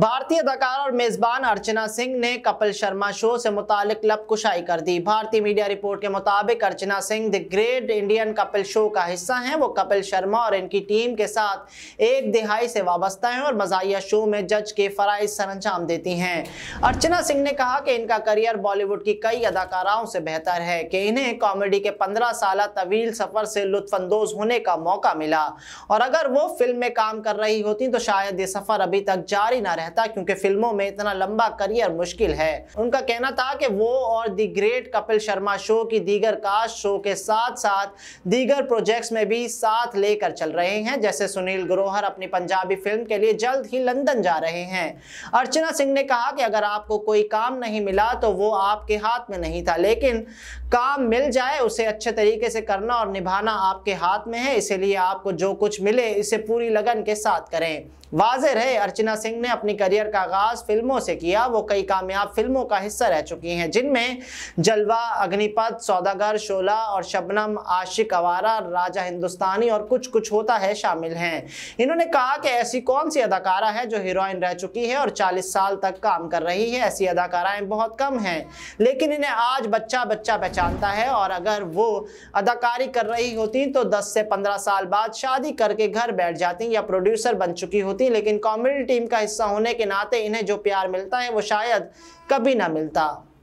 भारतीय अदाकार और मेजबान अर्चना सिंह ने कपिल शर्मा शो से मुतालिक लब कुशाई कर दी भारतीय मीडिया रिपोर्ट के मुताबिक Archana Singh the great Indian Kapil show का हिस्सा हैं वो कपिल शर्मा और इनकी टीम के साथ एक दिहाई से वाबस्ता हैं और मजाया शो में जज के फ़राइज सर अंजाम देती हैं अर्चना सिंह ने कहा कि इनका करियर बॉलीवुड की कई अदाकाराओं से बेहतर है कि इन्हें कॉमेडी के पंद्रह साल तवील सफ़र से लुत्फानंदोज होने का मौका मिला और अगर वो फिल्म में काम कर रही होती तो शायद ये सफ़र अभी तक जारी न रहता क्योंकि फिल्मों में इतना लंबा करियर मुश्किल है उनका कहना था कि वो और the great Kapil Sharma show की दीगर कास्ट शो के साथ साथ दीगर प्रोजेक्ट्स में भी साथ लेकर चल रहे हैं जैसे सुनील ग्रोहर अपनी पंजाबी फिल्म के लिए जल्द ही लंदन जा रहे हैं अर्चना सिंह ने कहा कि अगर आपको कोई काम नहीं मिला तो वो आपके हाथ में नहीं था लेकिन काम मिल जाए उसे अच्छे तरीके से करना और निभाना आपके हाथ में है इसीलिए आपको जो कुछ मिले इसे पूरी लगन के साथ करें वाजे रहे अर्चना सिंह ने अपनी अपनी करियर का आगाज फिल्मों से किया वो कई कामयाब फिल्मों का हिस्सा रह चुकी हैं जिनमें जलवा अग्निपथ सौदागर शोला और शबनम आशिक अवारा राजा हिंदुस्तानी और कुछ कुछ होता है शामिल हैं इन्होंने कहा कि ऐसी कौन सी अदाकारा है जो हीरोइन रह चुकी है और चालीस साल तक काम कर रही है ऐसी अदाकाराएं बहुत कम हैं लेकिन इन्हें आज बच्चा बच्चा पहचानता है और अगर वो अदाकारी कर रही होती तो दस से पंद्रह साल बाद शादी करके घर बैठ जाती या प्रोड्यूसर बन चुकी होती लेकिन कॉमेडी टीम का हिस्सा होने के नाते इन्हें जो प्यार मिलता है वो शायद कभी ना मिलता